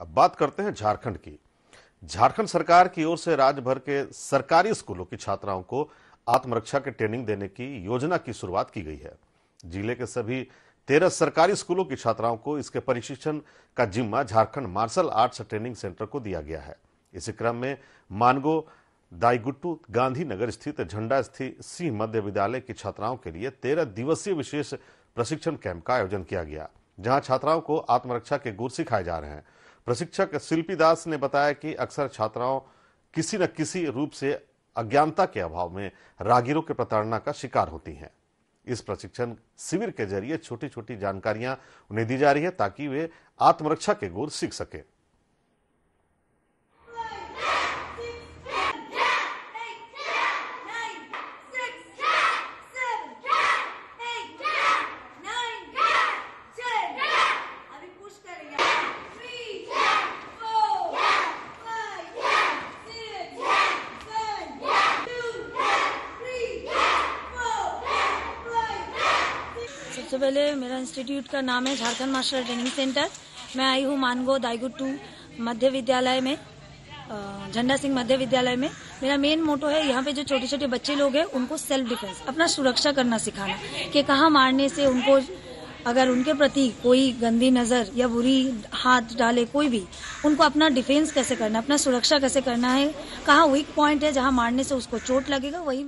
अब बात करते हैं झारखंड की झारखंड सरकार की ओर से राज्य भर के सरकारी स्कूलों की छात्राओं को आत्मरक्षा की ट्रेनिंग देने की योजना की शुरुआत की गई है जिले के सभी तेरह सरकारी स्कूलों की छात्राओं को इसके प्रशिक्षण का जिम्मा Jharkhand martial arts training centre को दिया गया है इसी क्रम में मानगो दाईगुट्टू गांधीनगर स्थित झंडा स्थित सिंह मध्य विद्यालय की छात्राओं के लिए तेरह दिवसीय विशेष प्रशिक्षण कैंप का आयोजन किया गया जहां छात्राओं को आत्मरक्षा के गुर सिखाए जा रहे हैं प्रशिक्षक शिल्पी दास ने बताया कि अक्सर छात्राओं किसी न किसी रूप से अज्ञानता के अभाव में रागीरों के प्रताड़ना का शिकार होती हैं इस प्रशिक्षण शिविर के जरिए छोटी छोटी जानकारियां उन्हें दी जा रही है ताकि वे आत्मरक्षा के गुर सीख सकें सबसे पहले मेरा इंस्टीट्यूट का नाम है झारखंड मास्टर ट्रेनिंग सेंटर मैं आई हूँ मानगो दाइगु टू मध्य विद्यालय में झंडा सिंह मध्य विद्यालय में मेरा मेन मोटो है यहाँ पे जो छोटे छोटे बच्चे लोग हैं उनको सेल्फ डिफेंस अपना सुरक्षा करना सिखाना कि कहाँ मारने से उनको अगर उनके प्रति कोई गंदी नज़र या बुरी हाथ डाले कोई भी उनको अपना डिफेंस कैसे करना अपना सुरक्षा कैसे करना है कहाँ वीक पॉइंट है जहाँ मारने से उसको चोट लगेगा वही